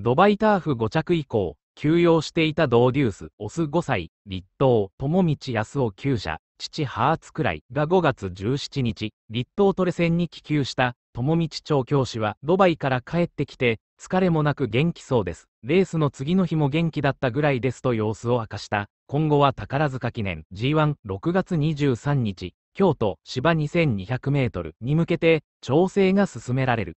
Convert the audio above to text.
ドバイターフ5着以降、休養していたドーデュース、オス5歳、立東、友道康夫9社、父ハーツくらいが5月17日、立東トレ戦に帰球した、友道調教師はドバイから帰ってきて、疲れもなく元気そうです。レースの次の日も元気だったぐらいですと様子を明かした。今後は宝塚記念 G16 月23日、京都芝2200メートルに向けて調整が進められる。